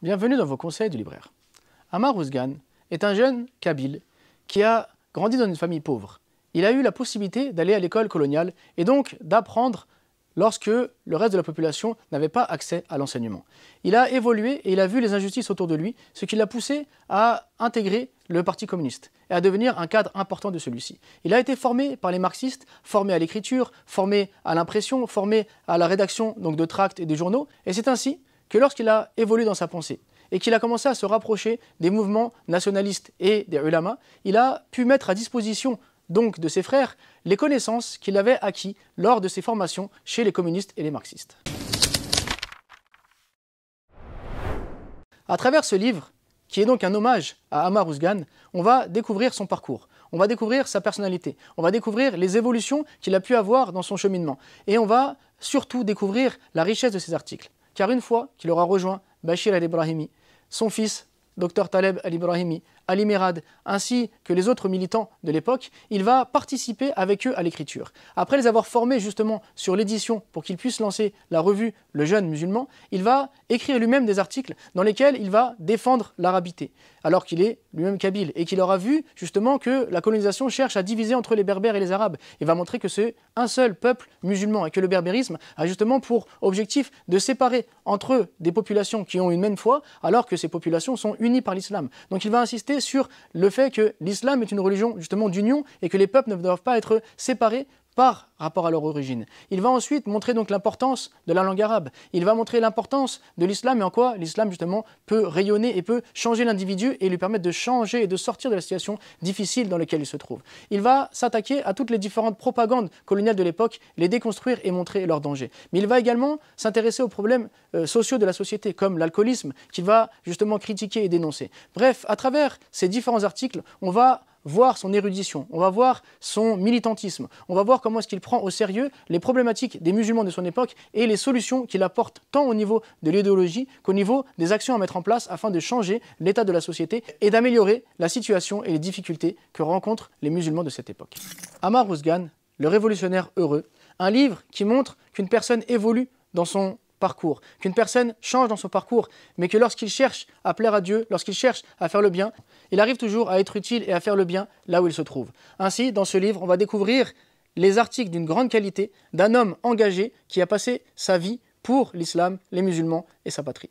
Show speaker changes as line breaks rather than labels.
Bienvenue dans vos conseils du libraire. Amar Ouzgan est un jeune kabyle qui a grandi dans une famille pauvre. Il a eu la possibilité d'aller à l'école coloniale et donc d'apprendre lorsque le reste de la population n'avait pas accès à l'enseignement. Il a évolué et il a vu les injustices autour de lui, ce qui l'a poussé à intégrer le Parti communiste et à devenir un cadre important de celui-ci. Il a été formé par les marxistes, formé à l'écriture, formé à l'impression, formé à la rédaction donc, de tracts et de journaux, et c'est ainsi que lorsqu'il a évolué dans sa pensée et qu'il a commencé à se rapprocher des mouvements nationalistes et des ulamas, il a pu mettre à disposition donc de ses frères les connaissances qu'il avait acquises lors de ses formations chez les communistes et les marxistes. À travers ce livre, qui est donc un hommage à Amar Ouzgan, on va découvrir son parcours, on va découvrir sa personnalité, on va découvrir les évolutions qu'il a pu avoir dans son cheminement, et on va surtout découvrir la richesse de ses articles car une fois qu'il aura rejoint Bachir al-Ibrahimi, son fils Dr Taleb al-Ibrahimi, Ali Merad, ainsi que les autres militants de l'époque, il va participer avec eux à l'écriture. Après les avoir formés justement sur l'édition pour qu'ils puissent lancer la revue Le Jeune Musulman, il va écrire lui-même des articles dans lesquels il va défendre l'arabité, alors qu'il est lui-même kabyle et qu'il aura vu justement que la colonisation cherche à diviser entre les Berbères et les Arabes. et va montrer que c'est un seul peuple musulman et que le berbérisme a justement pour objectif de séparer entre eux des populations qui ont une même foi alors que ces populations sont par l'islam. Donc il va insister sur le fait que l'islam est une religion justement d'union et que les peuples ne doivent pas être séparés par rapport à leur origine. Il va ensuite montrer donc l'importance de la langue arabe. Il va montrer l'importance de l'islam et en quoi l'islam justement peut rayonner et peut changer l'individu et lui permettre de changer et de sortir de la situation difficile dans laquelle il se trouve. Il va s'attaquer à toutes les différentes propagandes coloniales de l'époque, les déconstruire et montrer leurs dangers. Mais il va également s'intéresser aux problèmes euh, sociaux de la société comme l'alcoolisme qu'il va justement critiquer et dénoncer. Bref, à travers ces différents articles, on va voir son érudition, on va voir son militantisme, on va voir comment est-ce qu'il prend au sérieux les problématiques des musulmans de son époque et les solutions qu'il apporte tant au niveau de l'idéologie qu'au niveau des actions à mettre en place afin de changer l'état de la société et d'améliorer la situation et les difficultés que rencontrent les musulmans de cette époque. Amar Ouzgan, Le révolutionnaire heureux, un livre qui montre qu'une personne évolue dans son parcours, qu'une personne change dans son parcours, mais que lorsqu'il cherche à plaire à Dieu, lorsqu'il cherche à faire le bien, il arrive toujours à être utile et à faire le bien là où il se trouve. Ainsi, dans ce livre, on va découvrir les articles d'une grande qualité d'un homme engagé qui a passé sa vie pour l'islam, les musulmans et sa patrie.